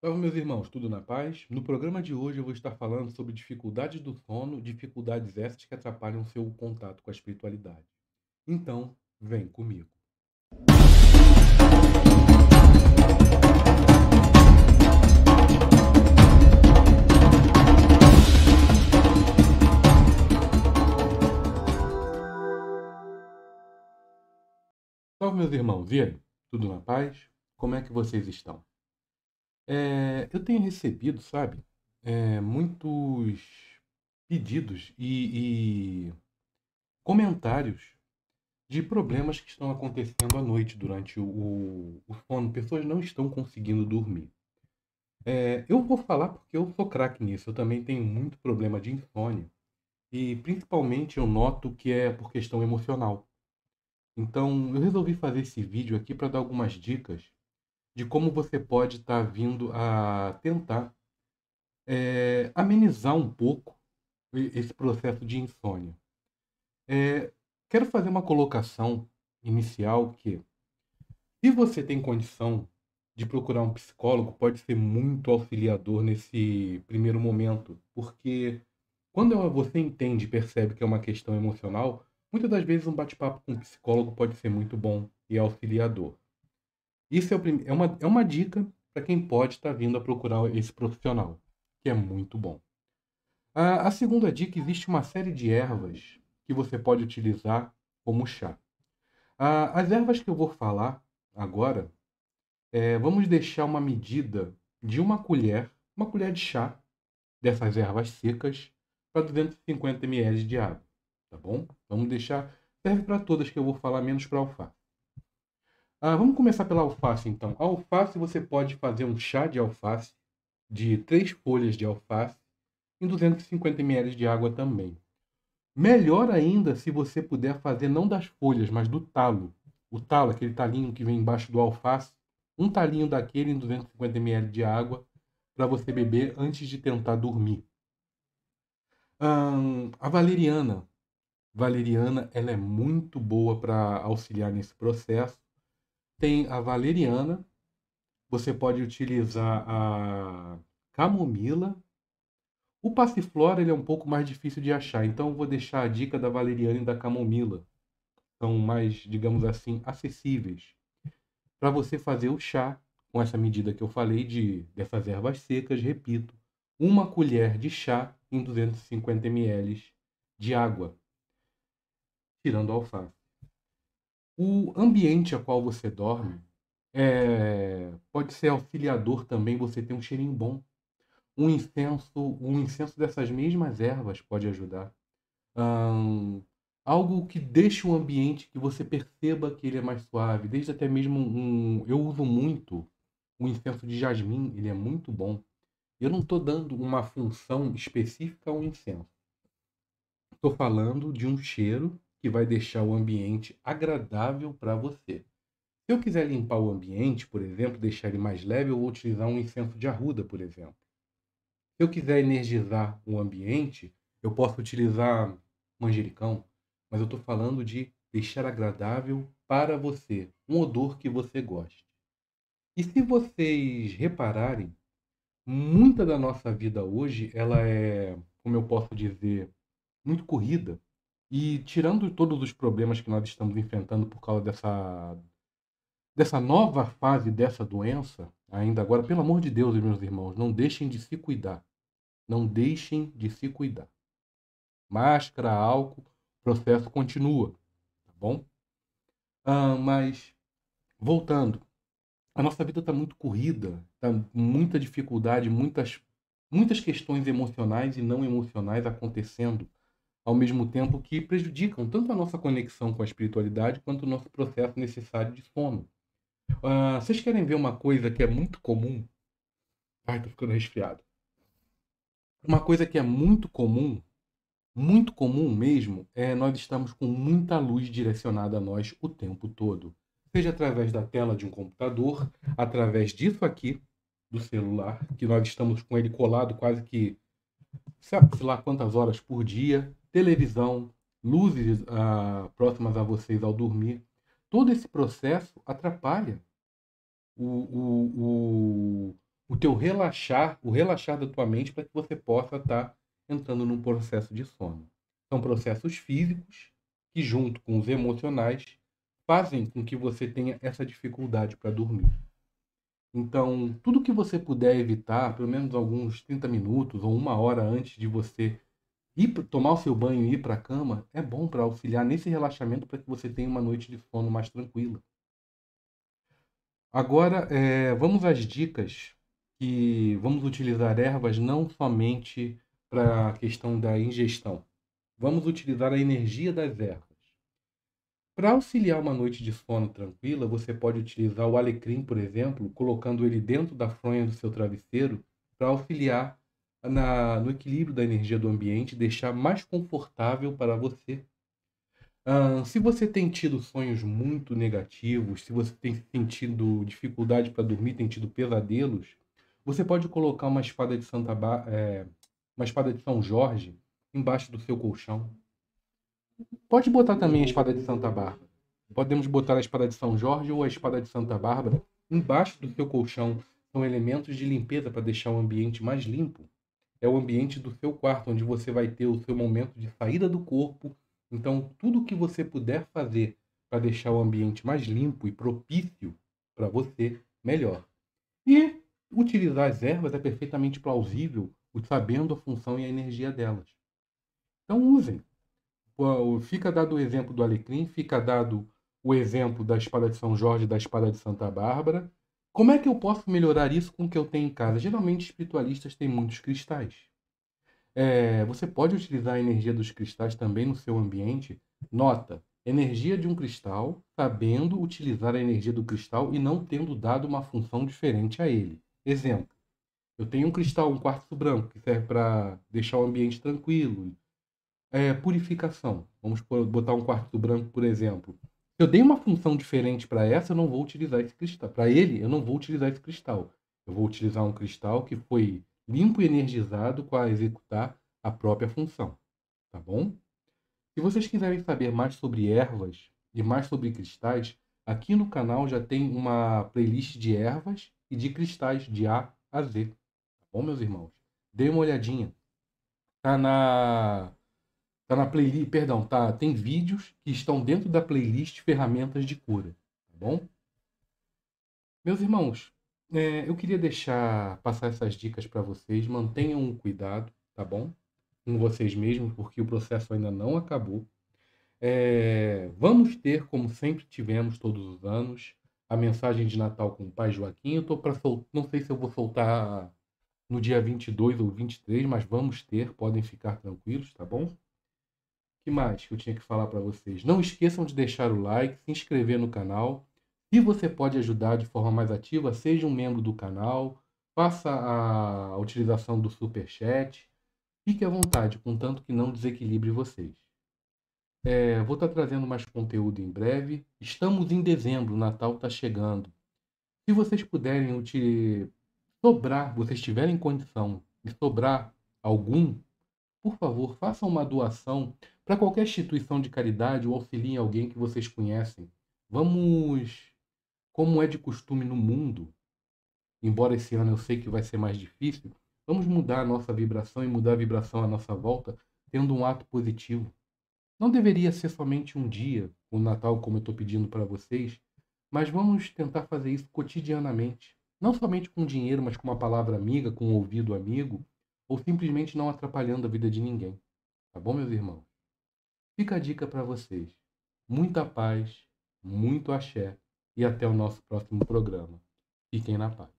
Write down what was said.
Salve meus irmãos, tudo na paz? No programa de hoje eu vou estar falando sobre dificuldades do sono, dificuldades essas que atrapalham seu contato com a espiritualidade. Então, vem comigo. Salve meus irmãos, e aí? Tudo na paz? Como é que vocês estão? É, eu tenho recebido, sabe, é, muitos pedidos e, e comentários de problemas que estão acontecendo à noite durante o, o sono. Pessoas não estão conseguindo dormir. É, eu vou falar porque eu sou craque nisso. Eu também tenho muito problema de insônia. E principalmente eu noto que é por questão emocional. Então eu resolvi fazer esse vídeo aqui para dar algumas dicas de como você pode estar tá vindo a tentar é, amenizar um pouco esse processo de insônia. É, quero fazer uma colocação inicial que, se você tem condição de procurar um psicólogo, pode ser muito auxiliador nesse primeiro momento, porque quando você entende e percebe que é uma questão emocional, muitas das vezes um bate-papo com um psicólogo pode ser muito bom e auxiliador. Isso é, o prim... é, uma, é uma dica para quem pode estar tá vindo a procurar esse profissional, que é muito bom. A, a segunda dica: existe uma série de ervas que você pode utilizar como chá. A, as ervas que eu vou falar agora, é, vamos deixar uma medida de uma colher, uma colher de chá dessas ervas secas para 250 ml de água, tá bom? Vamos deixar, serve para todas que eu vou falar menos para alface. Ah, vamos começar pela alface, então. A alface, você pode fazer um chá de alface, de três folhas de alface, em 250 ml de água também. Melhor ainda se você puder fazer não das folhas, mas do talo. O talo, aquele talinho que vem embaixo do alface, um talinho daquele em 250 ml de água para você beber antes de tentar dormir. a valeriana. Valeriana ela é muito boa para auxiliar nesse processo. Tem a valeriana, você pode utilizar a camomila. O passiflora ele é um pouco mais difícil de achar, então eu vou deixar a dica da valeriana e da camomila. São mais, digamos assim, acessíveis. Para você fazer o chá com essa medida que eu falei de dessas ervas secas, repito, uma colher de chá em 250 ml de água, tirando a alface. O ambiente a qual você dorme é, pode ser auxiliador também você ter um cheirinho bom. Um incenso, um incenso dessas mesmas ervas pode ajudar. Um, algo que deixe o ambiente que você perceba que ele é mais suave, desde até mesmo um, eu uso muito o incenso de jasmim, ele é muito bom. Eu não estou dando uma função específica ao incenso. Estou falando de um cheiro que vai deixar o ambiente agradável para você. Se eu quiser limpar o ambiente, por exemplo, deixar ele mais leve, eu vou utilizar um incenso de arruda, por exemplo. Se eu quiser energizar o ambiente, eu posso utilizar manjericão, mas eu estou falando de deixar agradável para você, um odor que você goste. E se vocês repararem, muita da nossa vida hoje, ela é, como eu posso dizer, muito corrida. E tirando todos os problemas que nós estamos enfrentando por causa dessa, dessa nova fase dessa doença, ainda agora, pelo amor de Deus, meus irmãos, não deixem de se cuidar. Não deixem de se cuidar. Máscara, álcool, processo continua, tá bom? Ah, mas, voltando, a nossa vida está muito corrida, está muita dificuldade, muitas, muitas questões emocionais e não emocionais acontecendo ao mesmo tempo que prejudicam tanto a nossa conexão com a espiritualidade quanto o nosso processo necessário de sono. Uh, vocês querem ver uma coisa que é muito comum? Ai, tô ficando resfriado. Uma coisa que é muito comum, muito comum mesmo, é nós estamos com muita luz direcionada a nós o tempo todo. Seja através da tela de um computador, através disso aqui, do celular, que nós estamos com ele colado quase que, sabe lá quantas horas por dia, televisão, luzes ah, próximas a vocês ao dormir. Todo esse processo atrapalha o, o, o, o teu relaxar, o relaxar da tua mente para que você possa estar tá entrando num processo de sono. São processos físicos que, junto com os emocionais, fazem com que você tenha essa dificuldade para dormir. Então, tudo que você puder evitar, pelo menos alguns 30 minutos ou uma hora antes de você ir tomar o seu banho e ir para a cama é bom para auxiliar nesse relaxamento para que você tenha uma noite de sono mais tranquila. Agora, é, vamos às dicas que vamos utilizar ervas não somente para a questão da ingestão. Vamos utilizar a energia das ervas. Para auxiliar uma noite de sono tranquila, você pode utilizar o alecrim, por exemplo, colocando ele dentro da fronha do seu travesseiro para auxiliar na, no equilíbrio da energia do ambiente, deixar mais confortável para você. se você tem tido sonhos muito negativos, se você tem sentido dificuldade para dormir, tem tido pesadelos, você pode colocar uma espada de Santa ba é, uma espada de São Jorge embaixo do seu colchão. Pode botar também a espada de Santa Bárbara. Podemos botar a espada de São Jorge ou a espada de Santa Bárbara embaixo do seu colchão. São elementos de limpeza para deixar o ambiente mais limpo é o ambiente do seu quarto, onde você vai ter o seu momento de saída do corpo. Então, tudo que você puder fazer para deixar o ambiente mais limpo e propício para você, melhor. E utilizar as ervas é perfeitamente plausível, sabendo a função e a energia delas. Então, usem. Fica dado o exemplo do alecrim, fica dado o exemplo da espada de São Jorge e da espada de Santa Bárbara. Como é que eu posso melhorar isso com o que eu tenho em casa? Geralmente, espiritualistas têm muitos cristais. É, você pode utilizar a energia dos cristais também no seu ambiente. Nota: energia de um cristal, sabendo utilizar a energia do cristal e não tendo dado uma função diferente a ele. Exemplo: eu tenho um cristal, um quartzo branco, que serve para deixar o ambiente tranquilo. É, purificação. Vamos botar um quartzo branco, por exemplo eu dei uma função diferente para essa, eu não vou utilizar esse cristal. Para ele, eu não vou utilizar esse cristal. Eu vou utilizar um cristal que foi limpo e energizado para executar a própria função. Tá bom? Se vocês quiserem saber mais sobre ervas e mais sobre cristais, aqui no canal já tem uma playlist de ervas e de cristais de A a Z. Tá bom, meus irmãos? Dê uma olhadinha. Tá na Tá na playlist, perdão, tá, tem vídeos que estão dentro da playlist Ferramentas de Cura, tá bom? Meus irmãos, é, eu queria deixar passar essas dicas para vocês. Mantenham um cuidado, tá bom? Com vocês mesmos, porque o processo ainda não acabou. É, vamos ter, como sempre tivemos todos os anos, a mensagem de Natal com o Pai Joaquim. Eu tô para sol... não sei se eu vou soltar no dia 22 ou 23, mas vamos ter, podem ficar tranquilos, tá bom? que mais que eu tinha que falar para vocês? Não esqueçam de deixar o like, se inscrever no canal. Se você pode ajudar de forma mais ativa, seja um membro do canal, faça a utilização do super chat. Fique à vontade, contanto que não desequilibre vocês. É, vou estar tá trazendo mais conteúdo em breve. Estamos em dezembro, o Natal está chegando. Se vocês puderem sobrar, vocês tiverem condição de sobrar algum, por favor, façam uma doação para qualquer instituição de caridade ou auxiliem alguém que vocês conhecem, vamos, como é de costume no mundo, embora esse ano eu sei que vai ser mais difícil, vamos mudar a nossa vibração e mudar a vibração à nossa volta, tendo um ato positivo. Não deveria ser somente um dia, o Natal, como eu estou pedindo para vocês, mas vamos tentar fazer isso cotidianamente. Não somente com dinheiro, mas com uma palavra amiga, com um ouvido amigo, ou simplesmente não atrapalhando a vida de ninguém. Tá bom, meus irmãos? Fica a dica para vocês. Muita paz, muito axé e até o nosso próximo programa. Fiquem na paz.